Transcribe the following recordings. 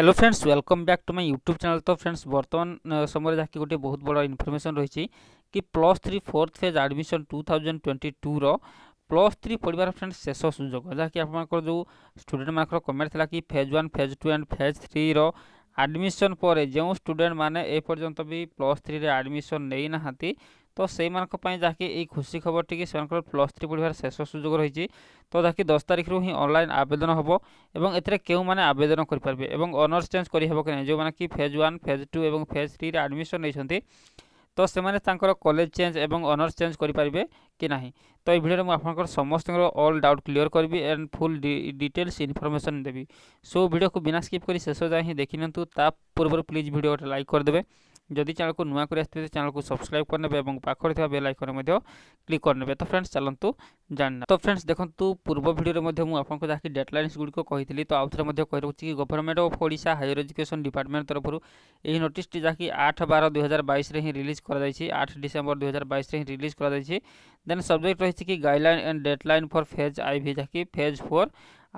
hello friends welcome back to my YouTube channel তো friends বর্তমান সময় যাকে গোটে বহুত বড় ইনফরমেশন রয়েছে কি plus three fourth phase admission two thousand twenty টুর প্লস থ্রি পড়িবার ফ্রেন্ডস শেষ সুযোগ যাকি আপনার যে স্টুডেন্ট মানুষ কমেন্ট লা কি phase one phase two and phase থ্রির আডমিশন পরে যে স্টুডেন্ট মানে এ পর্যন্ত বি প্লস থ্রিরে আডমিশন নেই না তো সেইমানক পাই যাকে এই খুশি খবরটিকে সেমানকৰ প্লস থ্রি পড়িবার শেষ সুযোগ রয়েছে তো যাকে দশ তারিখর হি অনলাইন আবেদন হব এবং এতে কেউ মানে আবেদন করে পারবে এবং অনার্স চেঞ্জ করে হব কি না যে কি ফেজ ওয়ান ফেজ টু এবং ফেজ থ্রিরে আডমিশন নিয়েছেন তো সে কলেজ চেঞ্জ এবং অনার্স চেঞ্জ করে পারবে कि ना तो यह भिडियो मुझे समस्त अल डाउट क्लीयर करी एंड फुल डिटेल्स इनफर्मेसन देवी सो भिडियो को बिना स्किप कर शेष जाए देखिनिंतु ता पूर्व प्लीज भिडियो गोटे लाइक करदे जदि चैनल को नुआ कर आसते चैनल को सब्सक्राइब करने और पाखे बेल आइकन क्लिक करने तो फ्रेंड्स चलतु जानना तो फ्रेंड्स देखो पूर्व भिडियो में जहाँ डेट लाइन्स गुड़िक कही तो आउ थे रखी कि गवर्नमेंट अफ ओा हायर एजुकेशन डिपार्टमेंट तरफ यही नोट जहाँकि आठ बार दुई हजार बैस रिलीज कर आठ डिसेम्बर दुई हजार बैस रिलीज कर देन सब्जेक्ट रही guideline and deadline for phase आई भिजाकि phase four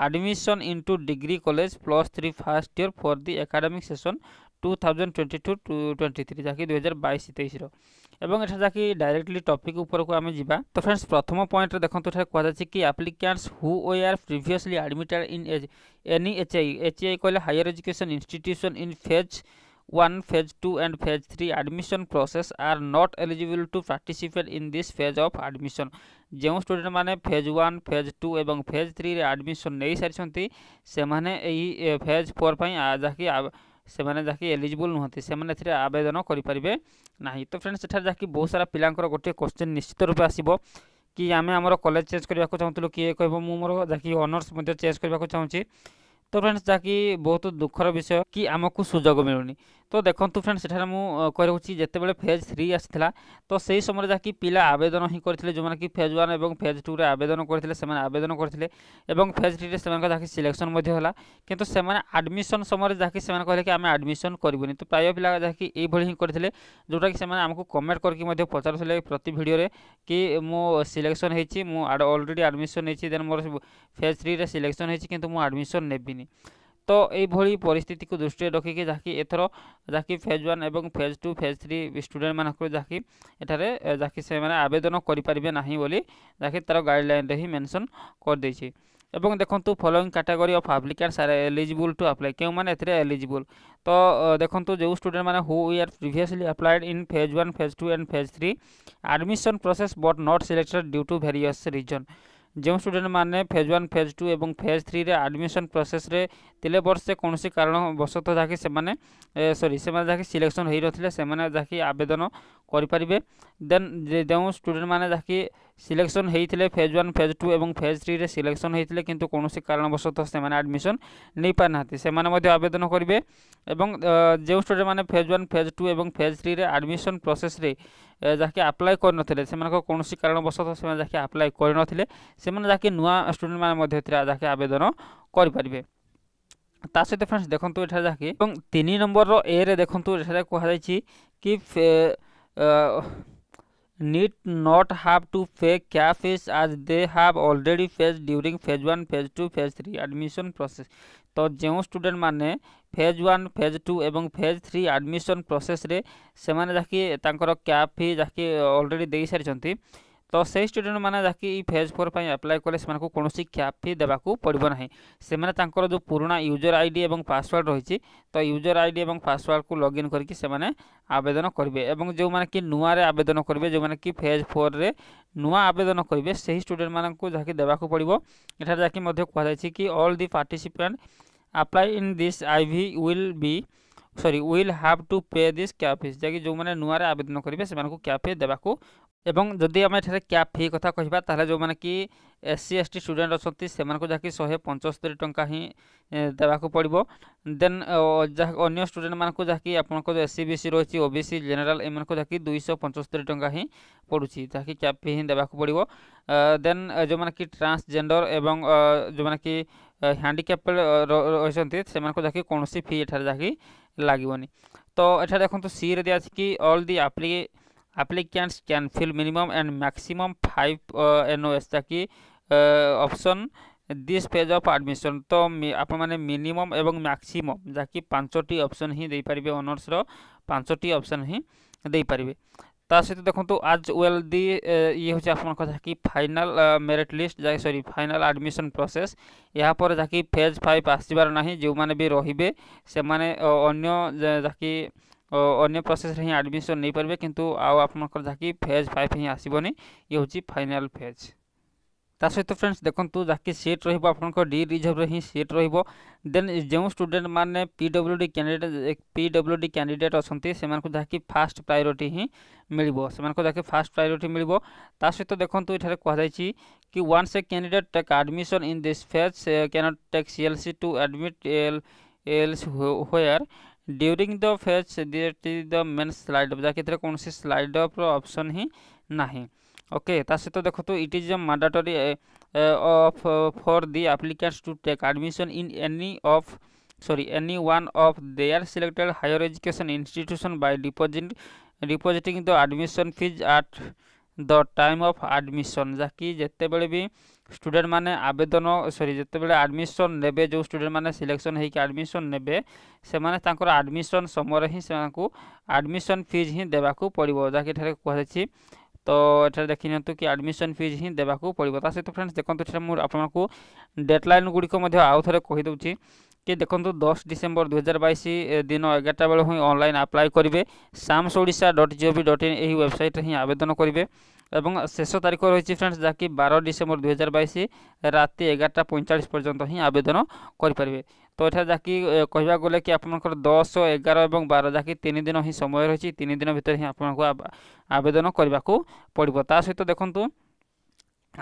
admission into degree college plus 3 first year for the academic session 2022 to 23 twenty 2022 23 रो एवं एठा जाकि डायरेक्टली टॉपिक ऊपर को आमे जीवा तो फ्रेंड्स प्रथम पॉइंट देखो देखंतु एठा कहजा छि कि applicants who are previously admitted in any H I I कहले higher education institution in phase 1 phase 2 and phase 3 admission process are not eligible to participate in this phase of admission जो student मैंने phase one phase two एवं phase three रे admission नहीं सारी से phase four पर से जहाँकि एलिजिबल नुहति से आवेदन करें ना तो फ्रेंड्स सेठार जहाँकि बहुत सारा पिलांर गोटे क्वेश्चन निश्चित रूप आसो कि आम आम कलेज चेंज करने को चाहूल किए कह मोर जहाँकि अनर्स चेंज करने को चाहूँगी तो फ्रेंड्स जहाँकि बहुत दुखर विषय कि आमको सुजोग मिलूनी তো দেখন্তু ফ্রেন্ডস সেখানে মু রহুছি যেতবে ফেজ থ্রি আসিলা তো সেই সময় যাকি পিলা আবেদন হি করে যে কি ফেজ ওয়ান এবং ফেজ টুরে আবেদন করে সে আবেদন করে এবং ফেজ থ্রিতে সে যাকি সিলেকশন হল কিন্তু সে আডমিশন সময় যাকি সে কে কি আমি আডমিশন করবুনি তো প্রায় পিলা যাকি এইভাবে হি করে যেটা কি সে আমি কমেন্ট করি পচারুলে প্রতি ভিডিওরে কি মো সিলেকশন হয়েছি মু অলরেডি আডমিশন হয়েছি দেন মোর ফেজ থ্রিরে সিলেকশন হয়েছি কিন্তু মু আডমিশন নেবিনি তো এইভাবে পরিস্থিতিকে দৃষ্টি রক্ষিকি যাকি এথর যাকি ফেজ ওয়ান এবং phase two phase three student মানুষ যাকি এখানে যাকি সে আবেদন করে পারে না বলে যাকি তার গাইডলাইন হি মেনশন করেদেছি এবং দেখন্তু following category of applicants are eligible to apply কেউ মানে এতে এলিজিবল তো দেখন্তু যে স্টুডেন্ট মানে who we are previously applied in phase one phase two and phase three admission process but not selected due to various reason ଯେଉଁ ଷ୍ଟୁଡେଣ୍ଟମାନେ phase one phase two ଏବଂ ଫେଜ୍ ଥ୍ରୀରେ ଆଡ଼ମିସନ୍ ପ୍ରୋସେସ୍ରେ ଥିଲେ ବଟ୍ ସେ କୌଣସି କାରଣବଶତଃ ଯାହାକି ସେମାନେ ସରି ସେମାନେ ଯାହାକି ସିଲେକ୍ସନ୍ ହୋଇନଥିଲେ ସେମାନେ ଯାହାକି ଆବେଦନ କରିପାରିବେ ଦେନ୍ ଯେଉଁ ଷ୍ଟୁଡ଼େଣ୍ଟମାନେ ଯାହାକି ସିଲେକ୍ସନ୍ ହୋଇଥିଲେ ଫେଜ୍ ୱାନ୍ ଫେଜ୍ ଟୁ ଏବଂ ଫେଜ୍ ଥ୍ରୀରେ ସିଲେକ୍ସନ୍ ହୋଇଥିଲେ କିନ୍ତୁ କୌଣସି କାରଣବଶତଃ ସେମାନେ ଆଡ଼ମିସନ୍ ନେଇପାରିନାହାନ୍ତି ସେମାନେ ମଧ୍ୟ ଆବେଦନ କରିବେ ଏବଂ ଯେଉଁ ଷ୍ଟୁଡ଼େଣ୍ଟମାନେ ଫେଜ୍ ୱାନ୍ ଫେଜ୍ ଟୁ ଏବଂ ଫେଜ୍ ଥ୍ରୀରେ ଆଡ଼ମିସନ୍ ପ୍ରୋସେସ୍ରେ ଯାହାକି ଆପ୍ଲାଏ କରିନଥିଲେ ସେମାନଙ୍କ କୌଣସି କାରଣବଶତଃ ସେମାନେ ଯାହାକି ଆପ୍ଲାଏ କରିନଥିଲେ ସେମାନେ ଯାହାକି ନୂଆ ଷ୍ଟୁଡ଼େଣ୍ଟମାନେ ମଧ୍ୟ ଏଥିରେ ଯାହାକି ଆବେଦନ କରିପାରିବେ ତା ସହିତ ଫ୍ରେଣ୍ଡସ୍ ଦେଖନ୍ତୁ ଏଠାରେ ଯାହାକି ଏବଂ ତିନି ନମ୍ବରର ଏରେ ଦେଖନ୍ତୁ ଏଠାରେ କୁହାଯାଇଛି କି uh, need not have to pay cash fees as they have already paid during phase 1 phase 2 phase 3 admission process তো ଯେଉଁ ଷ୍ଟୁଡେଣ୍ଟ ମାନେ ଫେଜ୍ ୱାନ୍ ଫେଜ୍ ଟୁ ଏବଂ ଫେଜ୍ ଥ୍ରୀ ଆଡ଼ମିସନ୍ ପ୍ରୋସେସ୍ରେ ସେମାନେ ଯାହାକି ତାଙ୍କର କ୍ୟାପ୍ ଫି ଯାହାକି ଅଲରେଡ଼ି ଦେଇସାରିଛନ୍ତି तो से स्टूडेंट मैंने जहाँकि फेज फोर आप्लाय कले कौन क्या फी देवाक पड़ा ना से जो पुराणा यूजर आई डी और पासवर्ड रही तो यूजर आई डी और पासवर्ड को लगइन करके आवेदन करेंगे जो मैंने कि नुआर आवेदन करेंगे जो मैंने कि फेज फोर रे नुआ आवेदन करेंगे से ही स्टूडेंट मानक जहाँकि देवाक पड़ो ये जहाँकि कि all the participate apply in this I भि will be sorry will have to pay this क्या फिज जैक जो मैंने नुआ आवेदन करेंगे से क्या फी देवाक এবং যদি আমি এখানে କ୍ୟାପ୍ ଫି କଥା କହିବା ତାହେଲେ ଯେଉଁମାନେ କି S C S T student ଅଛନ୍ତି ସେମାନଙ୍କୁ ଯାହାକି ଶହେ ପଞ୍ଚସ୍ତରୀ ଟଙ୍କା ହିଁ ଦେବାକୁ ପଡ଼ିବ ଦେନ୍ ଯାହା ଅନ୍ୟ ଷ୍ଟୁଡେଣ୍ଟମାନଙ୍କୁ ଯାହାକି ଆପଣଙ୍କ ଏସ୍ ସି ବି ସି ରହିଛି ଓ ବି ସି ଜେନେରାଲ୍ ଏମାନଙ୍କୁ ଯାହାକି ଦୁଇଶହ ପଞ୍ଚସ୍ତରୀ ଟଙ୍କା ହିଁ ପଡ଼ୁଛି ଯାହାକି କ୍ୟାପ୍ ଫି ହିଁ ଦେବାକୁ ପଡ଼ିବ ଦେନ୍ ଯେଉଁମାନେ କି ଟ୍ରାନ୍ସଜେଣ୍ଡର ଏବଂ ଯେଉଁମାନେ କି ହ୍ୟାଣ୍ଡିକ୍ୟାପ୍ ରହିଛନ୍ତି ସେମାନଙ୍କୁ ଯାହାକି କୌଣସି ଫି ଏଠାରେ ଯାହାକି ଲାଗିବନି ତ ଏଠାରେ ଦେଖନ୍ତୁ ସିରେ ଦିଆଛି କି ଅଲ୍ ଦି ଆପ୍ଲି applicants can fill minimum and maximum 5 uh, NOS ताकि option this page of admission तो आप मैंने मिनिमम एवं मैक्सिमम जहाँकि पांचटी अप्सन ही देपारे अनर्सर पांचटी अप्सन ही देपारे ता सहित देखो आज वेल दि ये हूँ आप जहाँकि फाइनाल मेरिट लिस्ट जा सरी फाइनाल आडमिशन प्रोसेस यापर जहाँकि फेज फाइव आसबार ना जो मैंने भी रे से अन्य जा अन्य प्रोसेस हिं आडमिशन नहीं पारे कितु आपर फेज फाइव हिं आसबनी ये हूँ फाइनाल फेज ता सहित फ्रेंड्स देखो जहाँकि सीट रोक डी रिजर्व हिं सीट रेन जो स्टूडेंट मैंने P W D candidate P W D candidate अच्छा से जहाँकि फास्ट प्रायोरीट हिं मिल से जहाँकि फास्ट प्रायोरीट मिल सहित देखो ये कहुई कि once a candidate take admission in this phase cannot take सी एल सी टू आडमिट एल elsewhere during the phase the main slide of जहाँकि कौन स्लाइड अफ्र अप्सन ही ना ओके सहित देखो it is mandatory of for the applicants to take admission in any of sorry any one they are selected higher education institution by deposit depositing the admission fees at the time of admission जहाँकि जितेबले भी student মানে আবেদন sorry যেতবে admission নেবে যে student মানে selection হয়েকি admission নেবে সেমানে তাঁর আডমিশন সময় হি সে আডমিশন ফিজ হি দেওয়া পড়ব যাকে এখানে কুহযাই তো এখানে দেখি নিহতু কি আডমিশন ফিজ হি দেওয়া পড়ব তা সহ ফ্রেন্ডস দেখুন এখানে মু আপনার ডেডলাইন গুড়ি আউথরে কহিদি କି ଦେଖନ୍ତୁ ଦଶ ଡିସେମ୍ବର ଦୁଇହଜାର ବାଇଶ ଦିନ ଏଗାରଟା ବେଳେ ହିଁ ଅନଲାଇନ୍ ଆପ୍ଲାଏ କରିବେ SAMS Odisha dot G O V dot in ଏହି ୱେବସାଇଟ୍ରେ ହିଁ ଆବେଦନ କରିବେ এবং শেষ তারিখ রয়েছে ফ্রেন্ডস যা কি বারো ডিসেম্বর দুই হাজার বাইশ রাতে এগারোটা পঁয়তাল্লিশ পর্যন্ত হি আবেদন করে তো এটা যা কি কহবা গেলে কি আপনার দশ এগারো এবং বারো যা কি তিন দিন হি সময় রয়েছে তিন দিন ভিতরে হি আপনার আবেদন করা পড়ব তা সহ দেখুন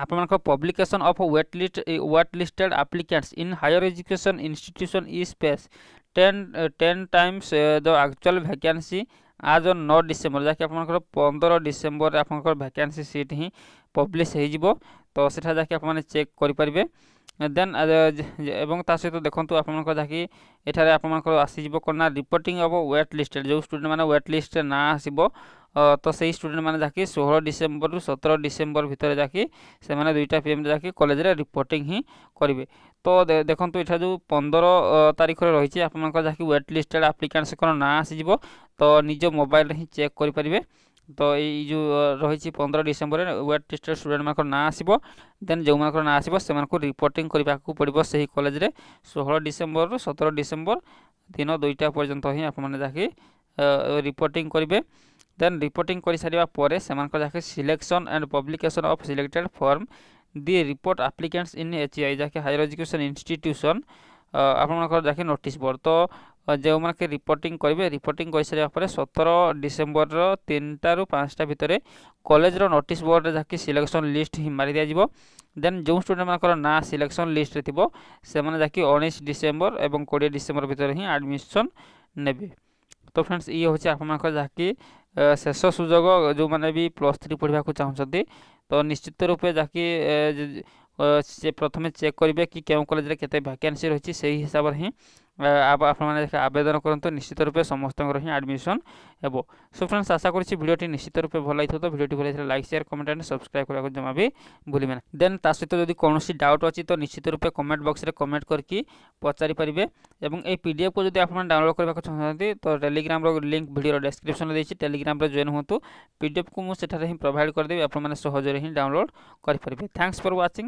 আপনার publication of wait list wait listed applicants in higher education institution is পেস ten ten times the actual vacancy आज नौ डिसेम्बर जहाँकि आप पंदर डिसेम्बर आप भैकेन्सी सीट हिं पब्लीश हो तो सेठा जाकि आप चेक करेंगे देन सहित देखो आप जहाँकि एठार आप आसीज कौन रिपोर्टिंग अब व्वेट लिस्टेड जो स्टूडेंट मैंने व्वेट लिस्ट ना आस तो से स्टूडेंट मैंने जहाँकि षोह डिसेम्बर रु सतर डिसेम्बर भितर जहाँकि दुईटा पी एम जहाँकि कलेज रिपोर्टिंग हिं करेंगे তো দেখুন এটা যে পনেরো তারিখরে রয়েছে আপনার যাকে ওয়েট লিস্টেড আপ্লিকান্ট সেখানে না আসিযোগ তো নিজ মোবাইল হি চেক করে পারবে তো এই যে রয়েছে পনেরো ডিসেম্বর ওয়েট লিস্টেড স্টুডেন্ট মান না আসব দেন যে না আসব সে রিপোর্টিং করা পড়ব সেই কলেজে ষোহল ডিসেম্বর সতেরো ডিসেম্বর দিন দুইটা পর্যন্ত হি আপনার যাকে রিপোর্টিং করবে দেন রিপোর্টিং করে সারা পরে সে যাকে selection and publication of selected form দিয়ে report applicants in H I ଯାହାକି ହାଇଅର୍ ଏଜୁକେସନ୍ ଇନଷ୍ଟିଟ୍ୟୁସନ୍ ଆପଣଙ୍କର ଯାହାକି ନୋଟିସ୍ ବୋର୍ଡ଼ ତ ଯେଉଁମାନେ ରିପୋର୍ଟିଂ କରିବେ ରିପୋର୍ଟିଂ କରିସାରିବା ପରେ ସତର ଡିସେମ୍ବରର ତିନିଟାରୁ ପାଞ୍ଚଟା ଭିତରେ କଲେଜର ନୋଟିସ୍ ବୋର୍ଡ଼ରେ ଯାହାକି ସିଲେକ୍ସନ୍ ଲିଷ୍ଟ ମାରି ଦିଆଯିବ ଦେନ୍ ଯେଉଁ ଷ୍ଟୁଡେଣ୍ଟମାନଙ୍କର ନାଁ ସିଲେକ୍ସନ୍ ଲିଷ୍ଟରେ ଥିବ ସେମାନେ ଯାହାକି ଉଣେଇଶ ଡିସେମ୍ବର ଏବଂ କୋଡ଼ିଏ ଡିସେମ୍ବର ଭିତରେ ହିଁ ଆଡ଼ମିସନ୍ ନେବେ তো ଫ୍ରେଣ୍ଡସ୍ ଇଏ ହେଉଛି ଆପଣମାନଙ୍କ ଯାହାକି ଶେଷ ସୁଯୋଗ ଯେଉଁମାନେ ବି ପ୍ଲସ୍ ଥ୍ରୀ ପଢ଼ିବାକୁ ଚାହୁଁଛନ୍ତି ତ ନିଶ୍ଚିତ ରୂପେ ଯାହାକି ସେ ପ୍ରଥମେ ଚେକ୍ କରିବେ କି କେଉଁ କଲେଜରେ କେତେ ଭ୍ୟାକେନ୍ସି ରହିଛି ସେହି ହିସାବରେ ହିଁ আপনার আবেদন করতু নিশ্চিত রূপে সমস্ত হি আডমিশন হব সো ফ্রেন্ডস আশা করছি ভিডিওটি নিশ্চিত রূপে ভাল লাগি তো ভিডিওটি ভাল লাগলে like share comment and subscribe করা জমা বি ভুলবে না দেন তা সহ যদি কৌশি ডাউট অছি তো নিশ্চিত রূপে কমেন্ট বক্সরে কমেন্ট করি পচারি পারে এবং এই পিডিএফ কু যদি আপনার ডাউনলোড করা চাহিদা তো টেলিগ্রাম লিঙ্ক ভিডিওর ডেসক্রিপশন দিয়েছি টেলিগ্রামে জয়েন হুম পিডিএফ কু সেঠারে হি প্রোভাইড করে দেবি আপনার সহজে হি ডাউনলোড করে থ্যাঙ্কস ফর ওয়াচিং